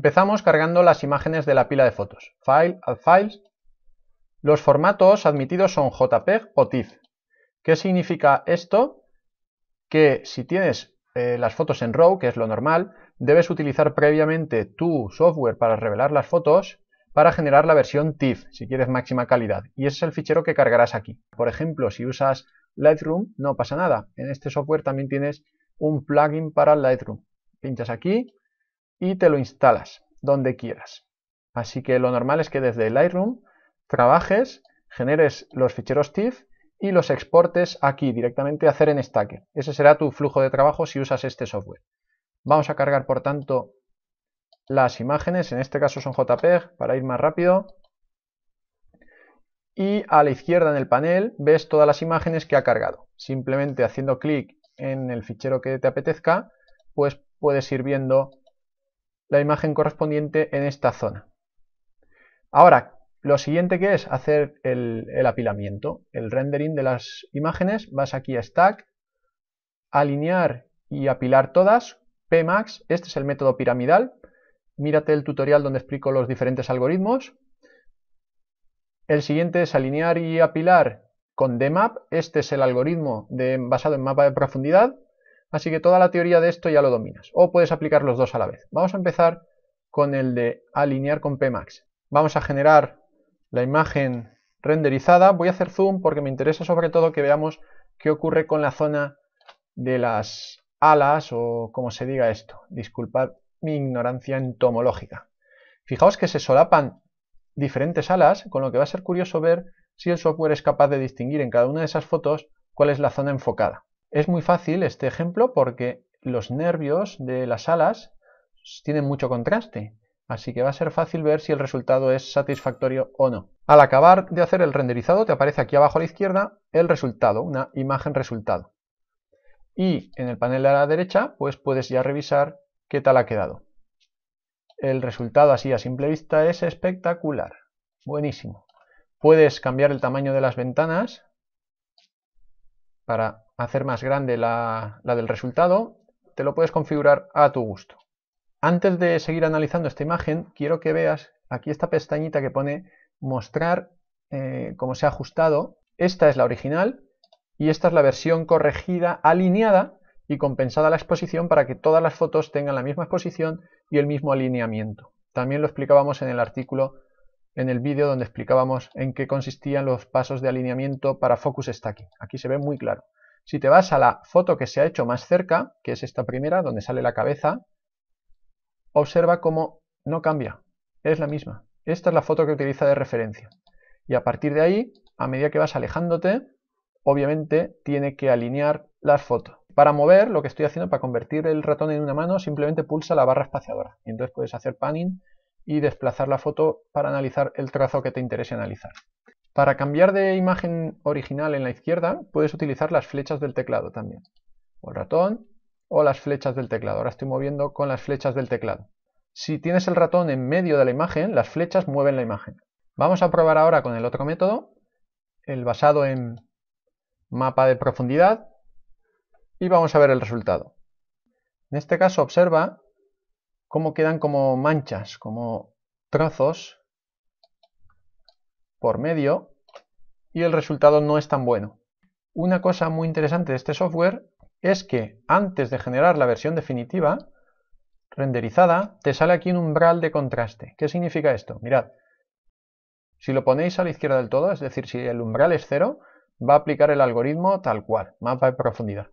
Empezamos cargando las imágenes de la pila de fotos. File, Add Files. Los formatos admitidos son JPEG o TIFF. ¿Qué significa esto? Que si tienes eh, las fotos en RAW, que es lo normal, debes utilizar previamente tu software para revelar las fotos para generar la versión TIFF, si quieres máxima calidad. Y ese es el fichero que cargarás aquí. Por ejemplo, si usas Lightroom, no pasa nada. En este software también tienes un plugin para Lightroom. Pinchas aquí y te lo instalas donde quieras. Así que lo normal es que desde Lightroom trabajes, generes los ficheros TIFF y los exportes aquí directamente a hacer en Stacker. Ese será tu flujo de trabajo si usas este software. Vamos a cargar por tanto las imágenes, en este caso son JPEG para ir más rápido. Y a la izquierda en el panel ves todas las imágenes que ha cargado. Simplemente haciendo clic en el fichero que te apetezca, pues puedes ir viendo la imagen correspondiente en esta zona. Ahora, lo siguiente que es hacer el, apilamiento, el rendering de las imágenes, vas aquí a Stack, alinear y apilar todas, Pmax, este es el método piramidal, mírate el tutorial donde explico los diferentes algoritmos. El siguiente es alinear y apilar con DMAP, este es el algoritmo de, basado en mapa de profundidad, Así que toda la teoría de esto ya lo dominas. O puedes aplicar los dos a la vez. Vamos a empezar con el de alinear con Pmax. Vamos a generar la imagen renderizada. Voy a hacer zoom porque me interesa sobre todo que veamos qué ocurre con la zona de las alas o como se diga esto. Disculpad mi ignorancia entomológica. Fijaos que se solapan diferentes alas, con lo que va a ser curioso ver si el software es capaz de distinguir en cada una de esas fotos cuál es la zona enfocada. Es muy fácil este ejemplo porque los nervios de las alas tienen mucho contraste, así que va a ser fácil ver si el resultado es satisfactorio o no. Al acabar de hacer el renderizado te aparece aquí abajo a la izquierda el resultado, una imagen resultado. Y en el panel a la derecha pues puedes ya revisar qué tal ha quedado. El resultado así a simple vista es espectacular, buenísimo. Puedes cambiar el tamaño de las ventanas para hacer más grande la, del resultado, te lo puedes configurar a tu gusto. Antes de seguir analizando esta imagen, quiero que veas aquí esta pestañita que pone mostrar eh, cómo se ha ajustado. Esta es la original y esta es la versión corregida, alineada y compensada la exposición para que todas las fotos tengan la misma exposición y el mismo alineamiento. También lo explicábamos en el artículo, en el vídeo donde explicábamos en qué consistían los pasos de alineamiento para Focus Stacking. Aquí se ve muy claro. Si te vas a la foto que se ha hecho más cerca, que es esta primera, donde sale la cabeza, observa cómo no cambia, es la misma. Esta es la foto que utiliza de referencia. Y a partir de ahí, a medida que vas alejándote, obviamente tiene que alinear las fotos. Para mover, lo que estoy haciendo para convertir el ratón en una mano, simplemente pulsa la barra espaciadora. Y entonces puedes hacer panning y desplazar la foto para analizar el trazo que te interese analizar. Para cambiar de imagen original en la izquierda, puedes utilizar las flechas del teclado también. O el ratón o las flechas del teclado. Ahora estoy moviendo con las flechas del teclado. Si tienes el ratón en medio de la imagen, las flechas mueven la imagen. Vamos a probar ahora con el otro método, el basado en mapa de profundidad, y vamos a ver el resultado. En este caso observa cómo quedan como manchas, como trozos por medio y el resultado no es tan bueno. Una cosa muy interesante de este software es que antes de generar la versión definitiva, renderizada, te sale aquí un umbral de contraste. ¿Qué significa esto? Mirad, si lo ponéis a la izquierda del todo, es decir, si el umbral es cero, va a aplicar el algoritmo tal cual, mapa de profundidad.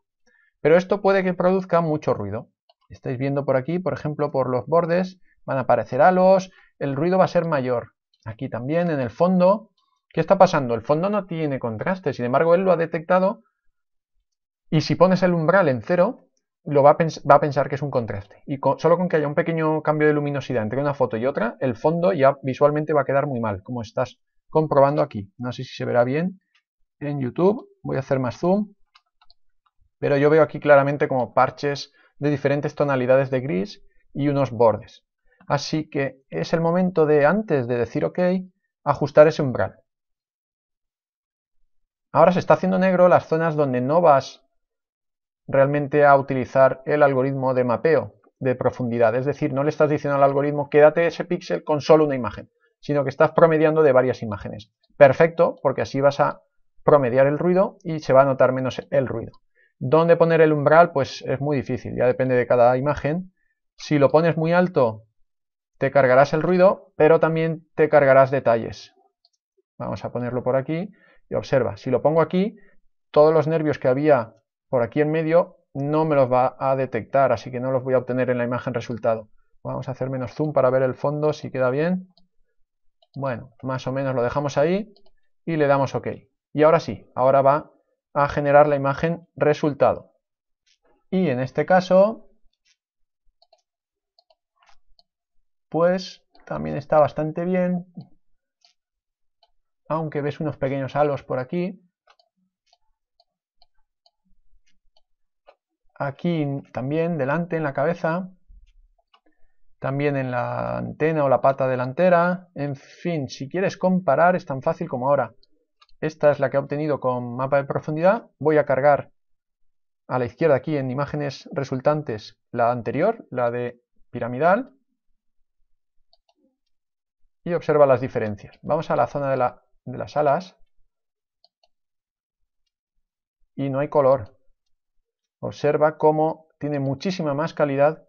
Pero esto puede que produzca mucho ruido. Estáis viendo por aquí, por ejemplo, por los bordes van a aparecer halos, el ruido va a ser mayor. Aquí también en el fondo. ¿Qué está pasando? El fondo no tiene contraste, sin embargo él lo ha detectado y si pones el umbral en cero, lo va a, pensar que es un contraste. Y solo con que haya un pequeño cambio de luminosidad entre una foto y otra, el fondo ya visualmente va a quedar muy mal, como estás comprobando aquí. No sé si se verá bien en YouTube. Voy a hacer más zoom. Pero yo veo aquí claramente como parches de diferentes tonalidades de gris y unos bordes. Así que es el momento de, antes de decir OK, ajustar ese umbral. Ahora se está haciendo negro las zonas donde no vas realmente a utilizar el algoritmo de mapeo de profundidad. Es decir, no le estás diciendo al algoritmo quédate ese píxel con solo una imagen, sino que estás promediando de varias imágenes. Perfecto, porque así vas a promediar el ruido y se va a notar menos el ruido. ¿Dónde poner el umbral? Pues es muy difícil, ya depende de cada imagen. Si lo pones muy alto, te cargarás el ruido, pero también te cargarás detalles. Vamos a ponerlo por aquí y observa, si lo pongo aquí, todos los nervios que había por aquí en medio no me los va a detectar, así que no los voy a obtener en la imagen resultado. Vamos a hacer menos zoom para ver el fondo, si queda bien. Bueno, más o menos lo dejamos ahí y le damos OK. Y ahora sí, ahora va a generar la imagen resultado. Y en este caso pues también está bastante bien, aunque ves unos pequeños halos por aquí. Aquí también, delante, en la cabeza. También en la antena o la pata delantera. En fin, si quieres comparar es tan fácil como ahora. Esta es la que he obtenido con mapa de profundidad. Voy a cargar a la izquierda aquí en imágenes resultantes la anterior, la de piramidal y observa las diferencias. Vamos a la zona de, de las alas y no hay color. Observa cómo tiene muchísima más calidad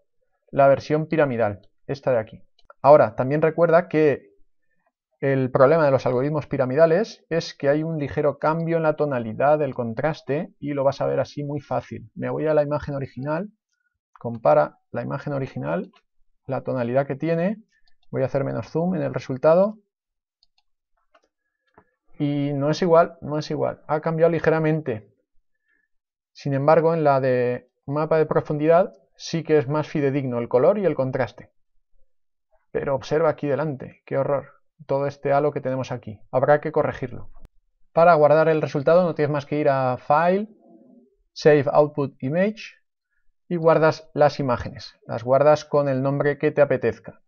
la versión piramidal, esta de aquí. Ahora, también recuerda que el problema de los algoritmos piramidales es que hay un ligero cambio en la tonalidad del contraste y lo vas a ver así muy fácil. Me voy a la imagen original, compara la imagen original, la tonalidad que tiene Voy a hacer menos zoom en el resultado. Y no es igual, no es igual. Ha cambiado ligeramente. Sin embargo, en la de mapa de profundidad sí que es más fidedigno el color y el contraste. Pero observa aquí delante, qué horror, todo este halo que tenemos aquí. Habrá que corregirlo. Para guardar el resultado no tienes más que ir a File, Save Output Image y guardas las imágenes. Las guardas con el nombre que te apetezca.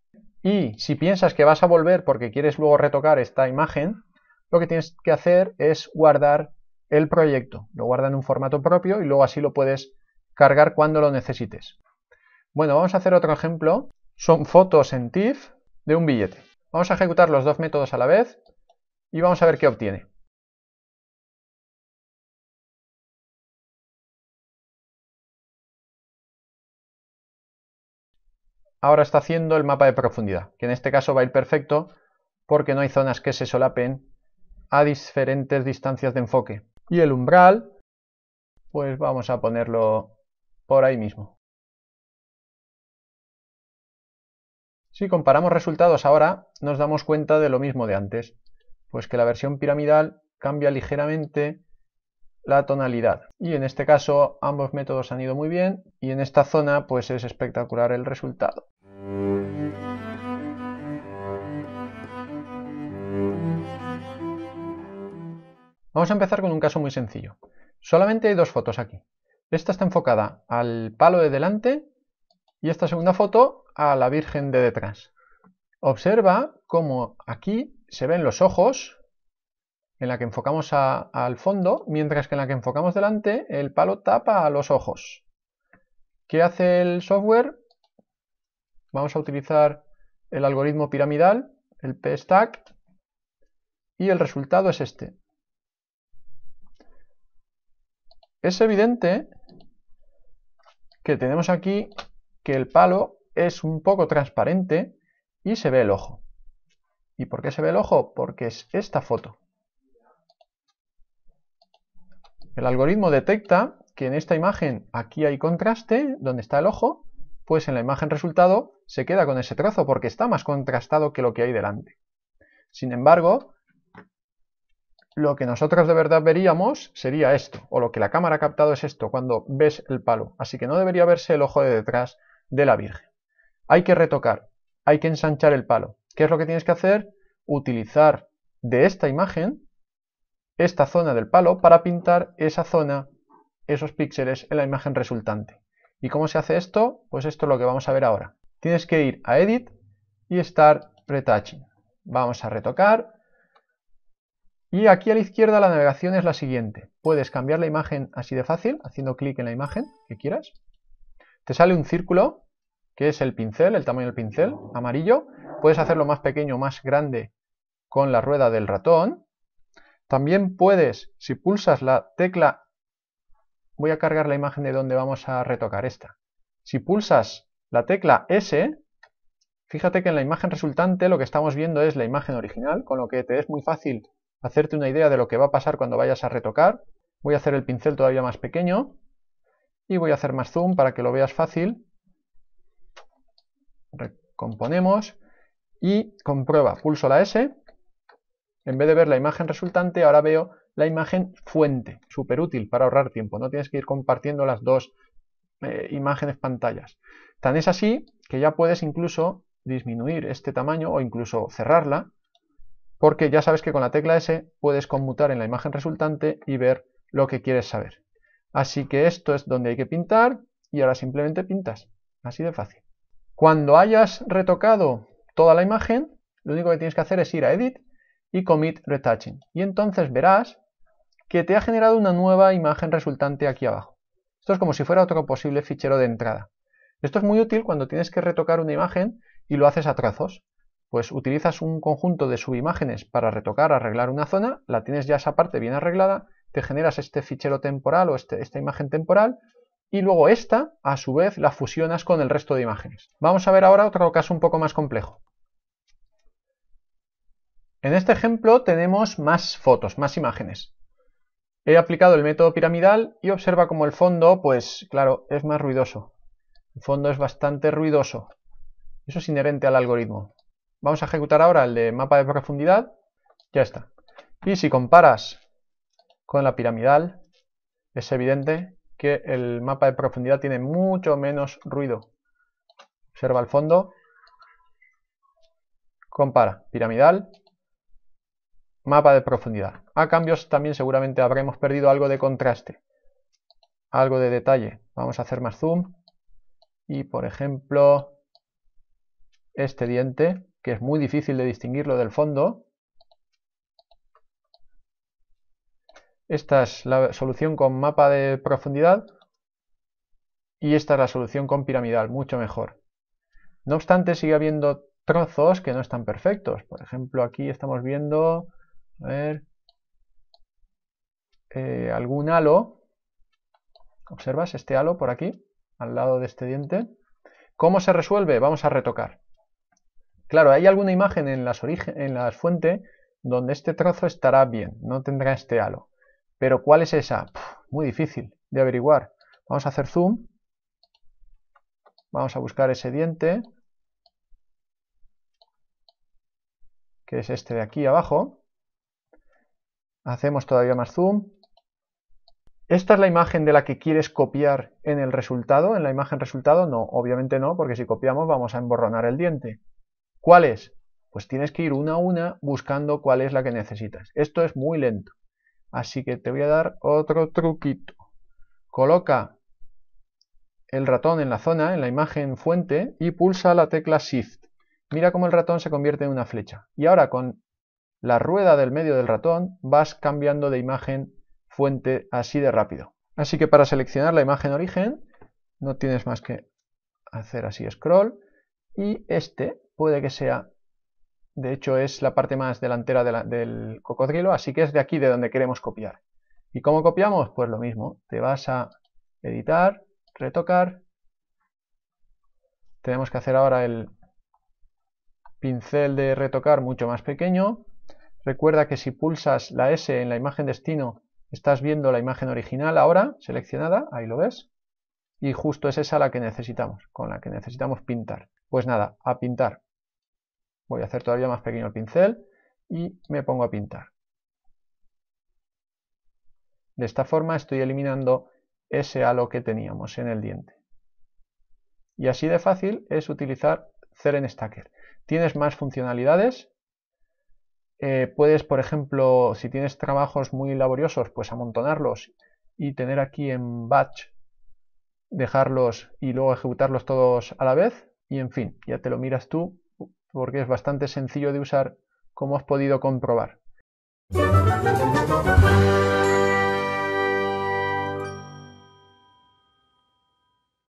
Y si piensas que vas a volver porque quieres luego retocar esta imagen, lo que tienes que hacer es guardar el proyecto. Lo guarda en un formato propio y luego así lo puedes cargar cuando lo necesites. Bueno, vamos a hacer otro ejemplo. Son fotos en TIFF de un billete. Vamos a ejecutar los dos métodos a la vez y vamos a ver qué obtiene. ahora está haciendo el mapa de profundidad, que en este caso va a ir perfecto porque no hay zonas que se solapen a diferentes distancias de enfoque. Y el umbral, pues vamos a ponerlo por ahí mismo. Si comparamos resultados ahora, nos damos cuenta de lo mismo de antes, pues que la versión piramidal cambia ligeramente la tonalidad. Y en este caso ambos métodos han ido muy bien y en esta zona pues es espectacular el resultado. Vamos a empezar con un caso muy sencillo. Solamente hay dos fotos aquí. Esta está enfocada al palo de delante y esta segunda foto a la Virgen de detrás. Observa cómo aquí se ven los ojos en la que enfocamos al fondo, mientras que en la que enfocamos delante el palo tapa a los ojos. ¿Qué hace el software? Vamos a utilizar el algoritmo piramidal, el p-stack, y el resultado es este. Es evidente que tenemos aquí que el palo es un poco transparente y se ve el ojo. ¿Y por qué se ve el ojo? Porque es esta foto. El algoritmo detecta que en esta imagen aquí hay contraste, donde está el ojo, pues en la imagen resultado se queda con ese trozo porque está más contrastado que lo que hay delante. Sin embargo, lo que nosotros de verdad veríamos sería esto, o lo que la cámara ha captado es esto, cuando ves el palo. Así que no debería verse el ojo de detrás de la Virgen. Hay que retocar, hay que ensanchar el palo. ¿Qué es lo que tienes que hacer? Utilizar de esta imagen esta zona del palo para pintar esa zona, esos píxeles en la imagen resultante. ¿Y cómo se hace esto? Pues esto es lo que vamos a ver ahora. Tienes que ir a Edit y Start Retouching. Vamos a retocar. Y aquí a la izquierda la navegación es la siguiente. Puedes cambiar la imagen así de fácil, haciendo clic en la imagen que quieras. Te sale un círculo, que es el pincel, el tamaño del pincel, amarillo. Puedes hacerlo más pequeño o más grande con la rueda del ratón. También puedes, si pulsas la tecla voy a cargar la imagen de donde vamos a retocar esta. Si pulsas la tecla S, fíjate que en la imagen resultante lo que estamos viendo es la imagen original, con lo que te es muy fácil hacerte una idea de lo que va a pasar cuando vayas a retocar. Voy a hacer el pincel todavía más pequeño y voy a hacer más zoom para que lo veas fácil. Recomponemos y comprueba, pulso la S. En vez de ver la imagen resultante, ahora veo la imagen fuente, súper útil para ahorrar tiempo, no tienes que ir compartiendo las dos eh, imágenes pantallas. Tan es así que ya puedes incluso disminuir este tamaño o incluso cerrarla, porque ya sabes que con la tecla S puedes conmutar en la imagen resultante y ver lo que quieres saber. Así que esto es donde hay que pintar y ahora simplemente pintas, así de fácil. Cuando hayas retocado toda la imagen, lo único que tienes que hacer es ir a Edit y Commit Retouching. Y entonces verás que te ha generado una nueva imagen resultante aquí abajo. Esto es como si fuera otro posible fichero de entrada. Esto es muy útil cuando tienes que retocar una imagen y lo haces a trazos. Pues utilizas un conjunto de subimágenes para retocar, arreglar una zona, la tienes ya esa parte bien arreglada, te generas este fichero temporal o este, esta imagen temporal y luego esta, a su vez, la fusionas con el resto de imágenes. Vamos a ver ahora otro caso un poco más complejo. En este ejemplo tenemos más fotos, más imágenes. He aplicado el método piramidal y observa como el fondo, pues claro, es más ruidoso. El fondo es bastante ruidoso. Eso es inherente al algoritmo. Vamos a ejecutar ahora el de mapa de profundidad. Ya está. Y si comparas con la piramidal, es evidente que el mapa de profundidad tiene mucho menos ruido. Observa el fondo. Compara piramidal mapa de profundidad. A cambios también seguramente habremos perdido algo de contraste, algo de detalle. Vamos a hacer más zoom y por ejemplo este diente, que es muy difícil de distinguirlo del fondo. Esta es la solución con mapa de profundidad y esta es la solución con piramidal, mucho mejor. No obstante sigue habiendo trozos que no están perfectos. Por ejemplo aquí estamos viendo a ver, eh, algún halo, observas este halo por aquí, al lado de este diente. ¿Cómo se resuelve? Vamos a retocar. Claro, hay alguna imagen en las, en las fuentes donde este trozo estará bien, no tendrá este halo. Pero ¿cuál es esa? muy difícil de averiguar. Vamos a hacer zoom. Vamos a buscar ese diente, que es este de aquí abajo. Hacemos todavía más zoom. ¿Esta es la imagen de la que quieres copiar en el resultado? ¿En la imagen resultado? No, obviamente no, porque si copiamos vamos a emborronar el diente. ¿Cuál es? Pues tienes que ir una a una buscando cuál es la que necesitas. Esto es muy lento. Así que te voy a dar otro truquito. Coloca el ratón en la zona, en la imagen fuente, y pulsa la tecla Shift. Mira cómo el ratón se convierte en una flecha. Y ahora con la rueda del medio del ratón vas cambiando de imagen fuente así de rápido. Así que para seleccionar la imagen origen no tienes más que hacer así scroll y este puede que sea, de hecho es la parte más delantera del cocodrilo, así que es de aquí de donde queremos copiar. ¿Y cómo copiamos? Pues lo mismo, te vas a editar, retocar, tenemos que hacer ahora el pincel de retocar mucho más pequeño, Recuerda que si pulsas la S en la imagen destino, estás viendo la imagen original ahora, seleccionada, ahí lo ves. Y justo es esa la que necesitamos, con la que necesitamos pintar. Pues nada, a pintar. Voy a hacer todavía más pequeño el pincel y me pongo a pintar. De esta forma estoy eliminando ese halo que teníamos en el diente. Y así de fácil es utilizar Ceren Stacker. Tienes más funcionalidades, eh, puedes, por ejemplo, si tienes trabajos muy laboriosos, pues amontonarlos y tener aquí en batch, dejarlos y luego ejecutarlos todos a la vez. Y en fin, ya te lo miras tú porque es bastante sencillo de usar como has podido comprobar.